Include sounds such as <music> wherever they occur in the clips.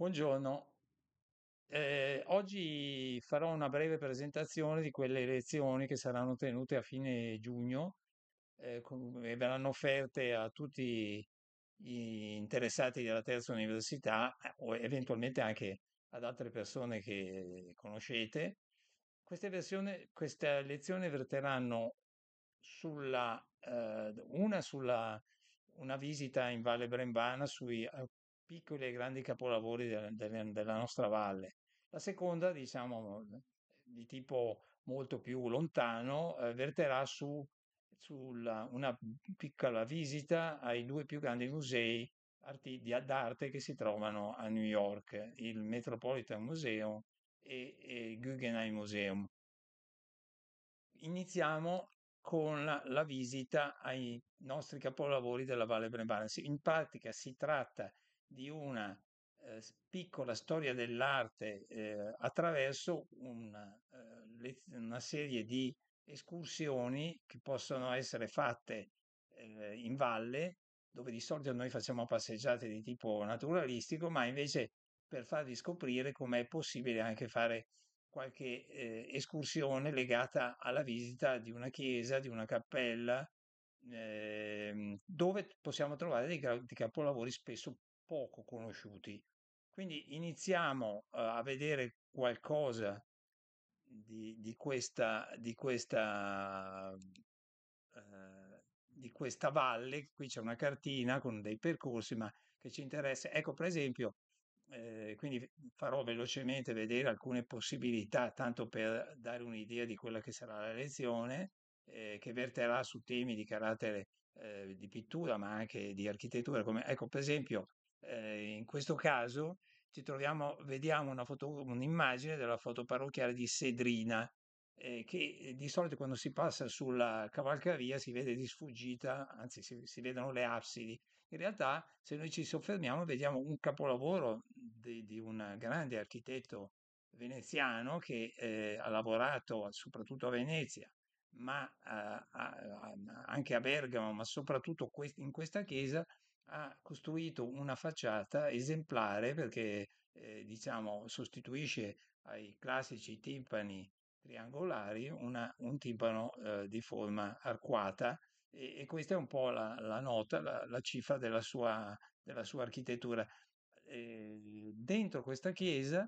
Buongiorno. Eh, oggi farò una breve presentazione di quelle elezioni che saranno tenute a fine giugno eh, e verranno offerte a tutti gli interessati della terza università eh, o eventualmente anche ad altre persone che conoscete. Queste versione- queste lezioni verteranno sulla, eh, una sulla una visita in Valle Brembana sui, piccoli e grandi capolavori del- del- della nostra valle. La seconda, diciamo, di tipo molto più lontano, eh, verterà su sulla- una piccola visita ai due più grandi musei arti- di- d'arte che si trovano a New York, il Metropolitan Museum e, il Guggenheim Museum. Iniziamo con la, la visita ai nostri capolavori della Valle Brembana. In pratica si tratta di una eh, piccola storia dell'arte eh, attraverso una, eh, le, una, serie di escursioni che possono essere fatte eh, in valle, dove di solito noi facciamo passeggiate di tipo naturalistico, ma invece per farvi scoprire com'è possibile anche fare qualche eh, escursione legata alla visita di una chiesa, di una cappella, eh, dove possiamo trovare dei capolavori spesso poco conosciuti. Quindi iniziamo eh, a vedere qualcosa di, di questa, di questa, eh, di questa valle. Qui c'è una cartina con dei percorsi, ma che ci interessa. Ecco, per esempio, eh, quindi farò velocemente vedere alcune possibilità, tanto per dare un'idea di quella che sarà la lezione, eh, che verterà su temi di carattere eh, di pittura, ma anche di architettura. Come, ecco, per esempio, eh, in questo caso ci troviamo, vediamo foto, un'immagine della foto parrocchiale di Sedrina, eh, che eh, di solito quando si passa sulla cavalcavia si vede di sfuggita, anzi si, si, vedono le absidi. In realtà, se noi ci soffermiamo, vediamo un capolavoro di, di un grande architetto veneziano che eh, ha lavorato soprattutto a Venezia, ma eh, anche a Bergamo, ma soprattutto in questa chiesa ha costruito una facciata esemplare perché eh, diciamo, sostituisce ai classici timpani triangolari una, un timpano eh, di forma arcuata e, e, questa è un po' la, la nota, la, la, cifra della sua, della sua architettura. Eh, dentro questa chiesa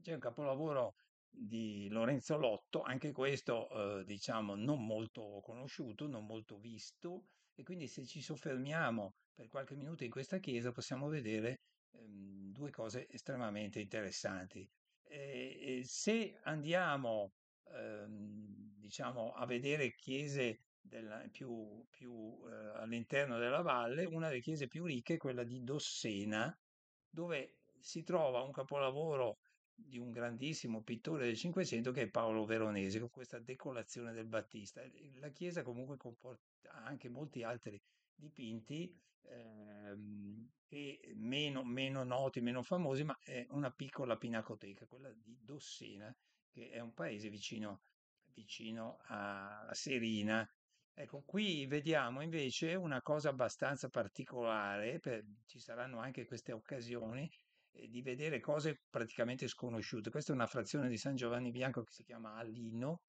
c'è un capolavoro di Lorenzo Lotto, anche questo eh, diciamo non molto conosciuto, non molto visto e quindi se ci soffermiamo per qualche minuto in questa chiesa possiamo vedere ehm, due cose estremamente interessanti. E, e se andiamo ehm, diciamo a vedere chiese della, più, più eh, all'interno della valle, una delle chiese più ricche è quella di Dossena, dove si trova un capolavoro di un grandissimo pittore del Cinquecento che è Paolo Veronese, con questa decolazione del Battista. La chiesa comunque comporta anche molti altri dipinti ehm, e meno, meno noti, meno famosi, ma è una piccola pinacoteca, quella di Dossena, che è un paese vicino, vicino a Serina. Ecco, qui vediamo invece una cosa abbastanza particolare, per, ci saranno anche queste occasioni, di vedere cose praticamente sconosciute. Questa è una frazione di San Giovanni Bianco che si chiama Alino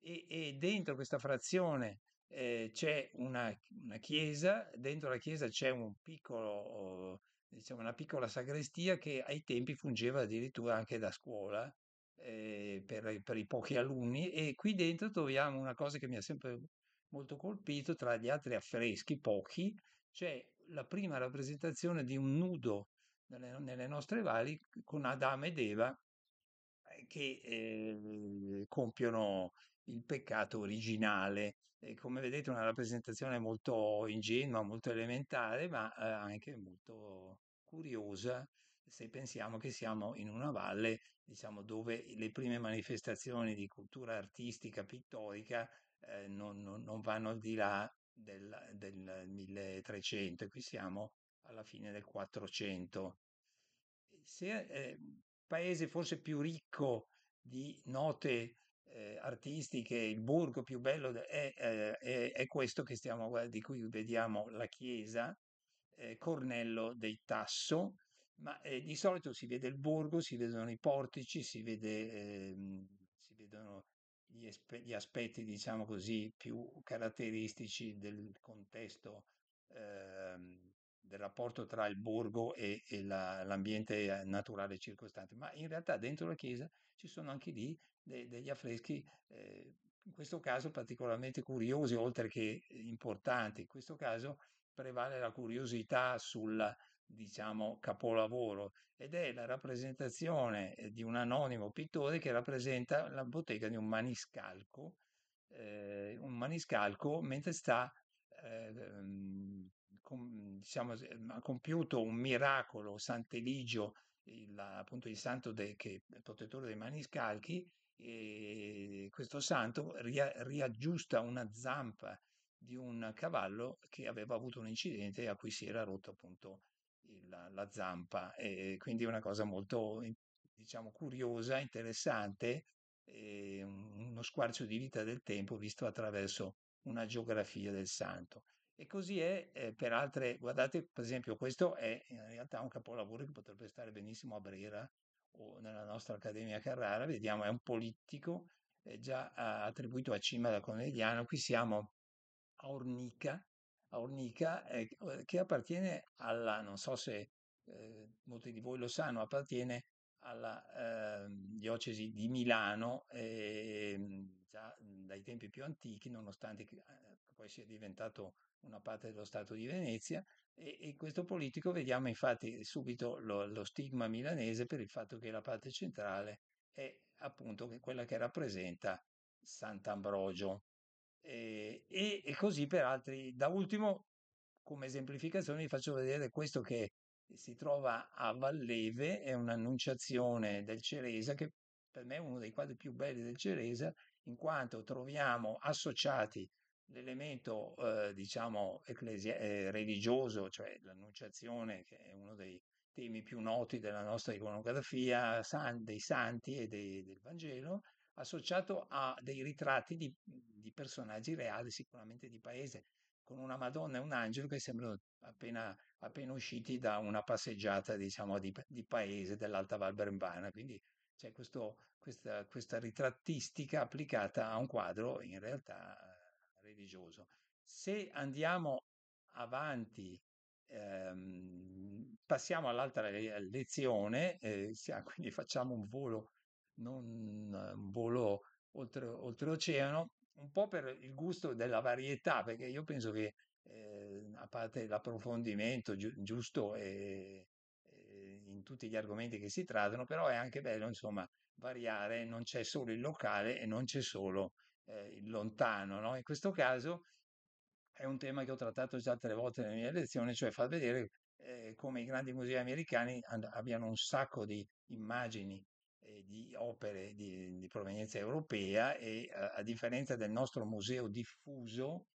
e, e dentro questa frazione eh, c'è una, una, chiesa, dentro la chiesa c'è un piccolo, diciamo, una piccola sagrestia che ai tempi fungeva addirittura anche da scuola. Eh, per, per i pochi alunni e qui dentro troviamo una cosa che mi ha sempre molto colpito tra gli altri affreschi, pochi, c'è la prima rappresentazione di un nudo nelle, nelle nostre valli con Adamo ed Eva eh, che eh, compiono il peccato originale. E come vedete una rappresentazione molto ingenua, molto elementare, ma eh, anche molto curiosa se pensiamo che siamo in una valle diciamo, dove le prime manifestazioni di cultura artistica, pittorica, eh, non, non, non, vanno al di là del, del 1300, qui siamo alla fine del 400 il eh, paese forse più ricco di note eh, artistiche, il borgo più bello è, eh, è, è questo stiamo, di cui vediamo la chiesa, eh, Cornello dei Tasso, ma eh, di solito si vede il borgo, si vedono i portici, si, vede, ehm, si vedono gli, gli, aspetti, diciamo così, più caratteristici del contesto ehm, del rapporto tra il borgo e, e la, l'ambiente eh, naturale circostante, ma in realtà dentro la chiesa ci sono anche lì de, degli affreschi, eh, in questo caso particolarmente curiosi, oltre che importanti. In questo caso prevale la curiosità sul diciamo, capolavoro ed è la rappresentazione eh, di un anonimo pittore che rappresenta la bottega di un maniscalco, eh, un maniscalco mentre sta eh, com, mhmm, diciamo, ehm, ha compiuto un miracolo Sant'Eligio, il, appunto il santo de, che, il protettore dei maniscalchi, e ehm, questo santo ria, riaggiusta una zampa di un cavallo che aveva avuto un incidente a cui si era rotto appunto il, la zampa. E quindi una cosa molto diciamo, curiosa, interessante, ehm, uno squarcio di vita del tempo visto attraverso una geografia del santo. E così è eh, per altre, guardate, per esempio, questo è eh, in realtà un capolavoro che potrebbe stare benissimo a Brera o nella nostra Accademia Carrara, vediamo, è un politico eh, già ah, attribuito a Cima da Corneliano, qui siamo a Ornica, a Ornica eh, che appartiene alla, non so se eh, molti di voi lo sanno, appartiene alla ehm, diocesi di Milano ehm, già dai tempi più antichi, nonostante eh, poi si è diventato una parte dello Stato di Venezia e, e questo politico vediamo infatti subito lo, lo, stigma milanese per il fatto che la parte centrale è appunto quella che rappresenta Sant'Ambrogio e, e, e così per altri. Da ultimo, come esemplificazione, vi faccio vedere questo che si trova a Valleve, è un'annunciazione del Ceresa che per me è uno dei quadri più belli del Ceresa in quanto troviamo associati L'elemento, ehm, diciamo ecclesia ehm, religioso, cioè l'annunciazione che è uno dei temi più noti della nostra iconografia san dei santi e dei del Vangelo, associato a dei ritratti di di personaggi reali, sicuramente di paese, con una Madonna e un angelo che sembrano appena appena usciti da una passeggiata, diciamo, di di paese dell'Alta Val Brembana. Quindi c'è questo questa questa ritrattistica applicata a un quadro in realtà religioso. Se andiamo avanti, ehm, passiamo all'altra lezione, eh, <laughs> quindi facciamo un volo, non un volo oltre, oltreoceano, un po' per il gusto della varietà, perché io penso che eh, a parte l'approfondimento giu- giusto e, e in tutti gli argomenti che si trattano, però è anche bello, insomma, variare, non c'è solo il locale e non c'è solo eh, lontano, no? In questo caso è un tema che ho trattato già tre volte nelle mie lezioni, cioè far vedere eh, come i grandi musei americani abbiano un sacco di immagini eh, di opere di, di, provenienza europea e a, a, differenza del nostro museo diffuso,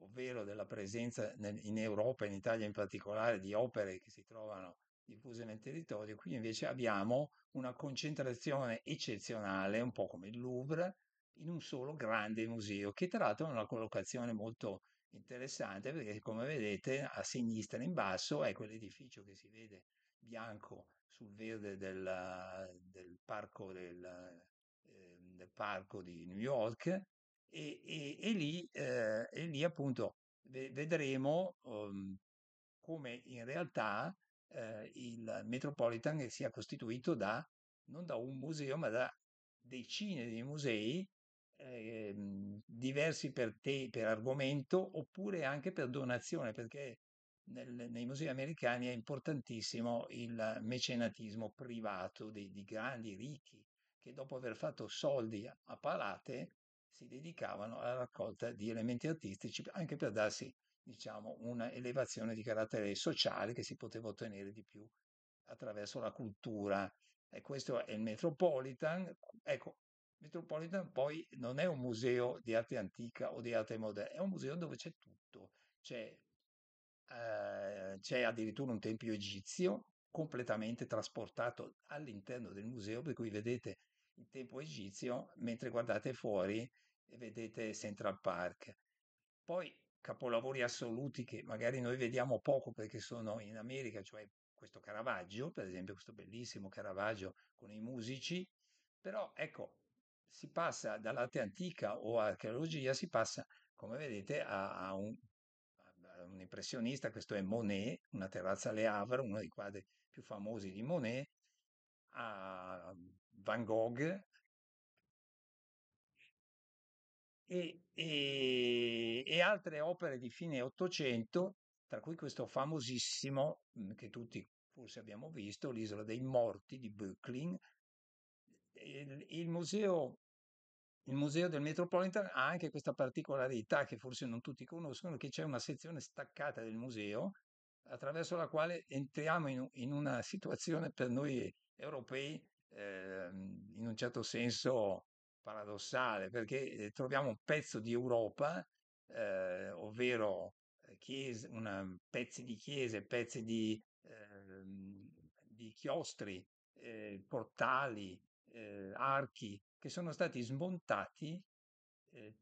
ovvero della presenza nel, in Europa, in Italia in particolare, di opere che si trovano diffuse nel territorio, qui invece abbiamo una concentrazione eccezionale, un po' come il Louvre, in un solo grande museo, che tra l'altro è una collocazione molto interessante perché come vedete a sinistra in basso è ecco quell'edificio che si vede bianco sul verde della, del, parco del, eh, del, parco di New York e, e, e, lì, eh, e lì, appunto vedremo um, come in realtà eh, il Metropolitan sia costituito da non da un museo ma da decine di musei ehm, diversi per te per argomento oppure anche per donazione, perché nel- nei musei americani è importantissimo il mecenatismo privato dei, di grandi ricchi che dopo aver fatto soldi a palate si dedicavano alla raccolta di elementi artistici anche per darsi, diciamo, un'elevazione di carattere sociale che si poteva ottenere di più attraverso la cultura. E questo è il Metropolitan. Ecco, Metropolitan poi non è un museo di arte antica o di arte moderna, è un museo dove c'è tutto. C'è, eh, c'è addirittura un tempio egizio completamente trasportato all'interno del museo, per cui vedete il tempio egizio mentre guardate fuori e vedete Central Park. Poi capolavori assoluti che magari noi vediamo poco perché sono in America, cioè questo Caravaggio, per esempio questo bellissimo Caravaggio con i musici, però ecco, si passa dall'arte antica o archeologia, si passa, come vedete, a, a, un, a un, impressionista, questo è Monet, una terrazza Le Havre, uno dei quadri più famosi di Monet, a Van Gogh. e, e, e altre opere di fine Ottocento tra cui questo famosissimo mm, che tutti forse abbiamo visto, l'isola dei morti di Böcklin. Il, il museo il museo del Metropolitan ha anche questa particolarità che forse non tutti conoscono, che c'è una sezione staccata del museo attraverso la quale entriamo in, in una <laughs> situazione per noi europei eh, in un certo senso paradossale, perché eh, troviamo un pezzo di Europa, eh, ovvero eh, chiese, una, pezzi di chiese, pezzi di, eh, di chiostri, eh, portali, archi che sono stati smontati eh,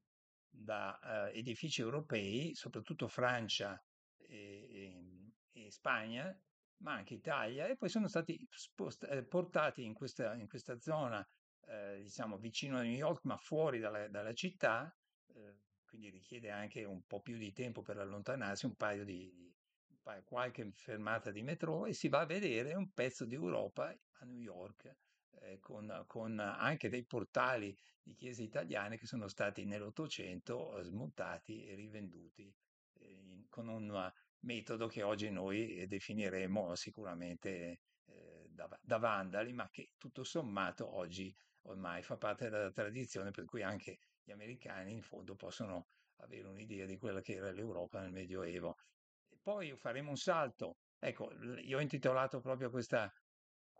da eh, edifici europei, soprattutto Francia e, e, ehm, e, Spagna, ma anche Italia, e poi sono stati spost- eh, portati in questa, in questa zona, eh, diciamo, vicino a New York, ma fuori dalla, dalla città, eh, quindi richiede anche un po' più di tempo per allontanarsi, un paio di, un qualche fermata di metro e si va a vedere un pezzo di Europa a New York eh, con, con anche dei portali di chiese italiane che sono stati nell'Ottocento eh, smontati e rivenduti eh, in- con un metodo che oggi noi definiremo sicuramente eh, da, da vandali, ma che tutto sommato oggi ormai fa parte della tradizione, per cui anche gli americani in fondo possono avere un'idea di quella che era l'Europa nel Medioevo. E poi faremo un salto. Ecco, io ho intitolato proprio questa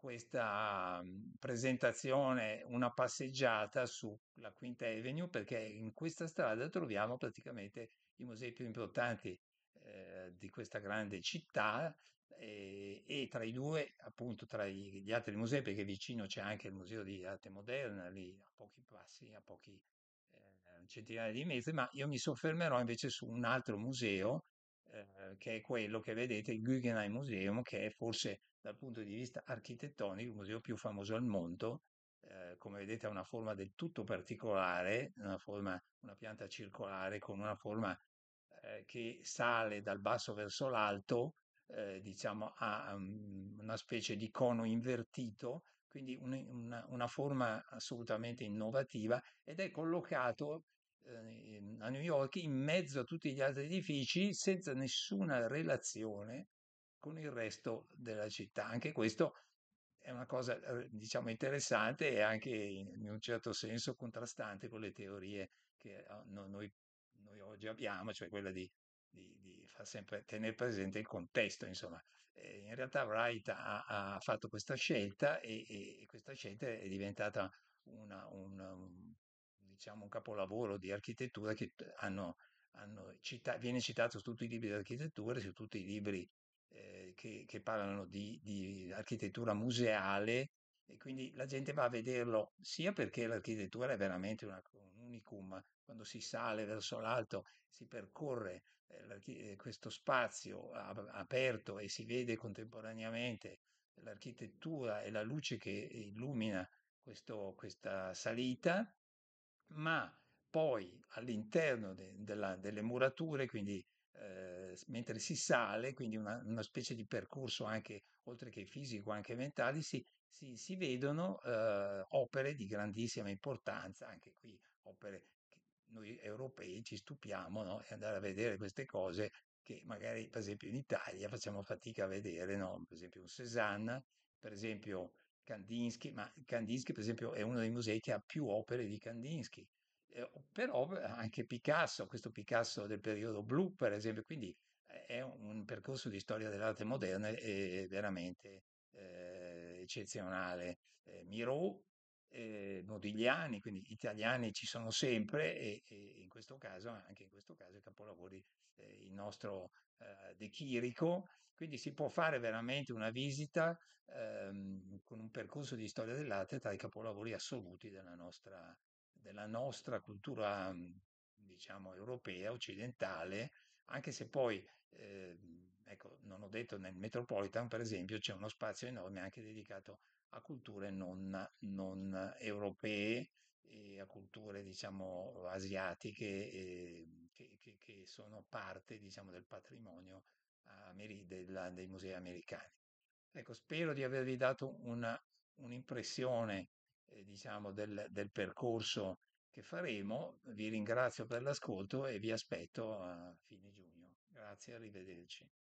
questa mhmm, presentazione una passeggiata sulla Quinta Avenue perché in questa strada troviamo praticamente i musei più importanti eh, di questa grande città eh, e tra i due, appunto tra gli altri musei, perché vicino c'è anche il Museo di Arte Moderna, lì a pochi passi, a pochi eh, centinaia di metri, ma io mi soffermerò invece su un altro museo eh, che è quello che vedete, il Guggenheim Museum, che è forse dal punto di vista architettonico il museo più famoso al mondo. Eh, come vedete ha una forma del tutto particolare, una, forma, una pianta circolare con una forma eh, che sale dal basso verso l'alto, eh, diciamo ha um, una specie di cono invertito, quindi un, una, una forma assolutamente innovativa ed è collocato eh, a New York in mezzo a tutti gli altri edifici senza nessuna relazione con il resto della città. Anche questo è una cosa eh, diciamo interessante e anche in un certo senso contrastante con le teorie che oh, noi, noi oggi abbiamo, cioè quella di, di, di, far sempre tenere presente il contesto. Insomma, eh, in realtà Wright ha, ha fatto questa scelta e, e, questa scelta è diventata una, una, un diciamo, un capolavoro di architettura che hanno, hanno cita- viene citato su tutti i libri di architettura, su tutti i libri eh, che, che, parlano di, di architettura museale e quindi la gente va a vederlo sia perché l'architettura è veramente una, un unicum, quando si sale verso l'alto, si percorre eh, eh questo spazio a, aperto e si vede contemporaneamente l'architettura e la luce che illumina questo, questa salita ma poi all'interno de- della- delle murature, quindi eh, mentre si sale, quindi una, una specie di percorso anche oltre che fisico, anche mentale, si, si- si vedono eh, opere di grandissima importanza, anche qui opere che noi europei ci stupiamo, no? E andare a vedere queste cose che magari per esempio in Italia facciamo fatica a vedere, no? Per esempio un Cézanne, per esempio Kandinsky, ma Kandinsky per esempio è uno dei musei che ha più opere di Kandinsky, eh, però anche Picasso, questo Picasso del periodo blu per esempio, quindi eh, è un percorso di storia dell'arte moderna eh, veramente eh, eccezionale. Eh, Miro, eh, Modigliani, quindi italiani ci sono sempre e, e in questo caso, anche in questo caso, i capolavori, il nostro eh, di Chirico, quindi si può fare veramente una visita ehm, con un percorso di storia dell'arte tra i capolavori assoluti della nostra, della nostra cultura, mm, diciamo, europea, occidentale, anche se poi, eh, ecco, non ho detto, nel Metropolitan, per esempio, c'è uno spazio enorme anche dedicato a culture non, non europee e a culture, diciamo, asiatiche. E, ehm, che, che, che sono parte diciamo, del patrimonio ah, ameri, della, dei musei americani. Ecco, spero di avervi dato una, un'impressione eh, diciamo, del, del, percorso che faremo. Vi ringrazio per l'ascolto e vi aspetto a fine giugno. Grazie, arrivederci.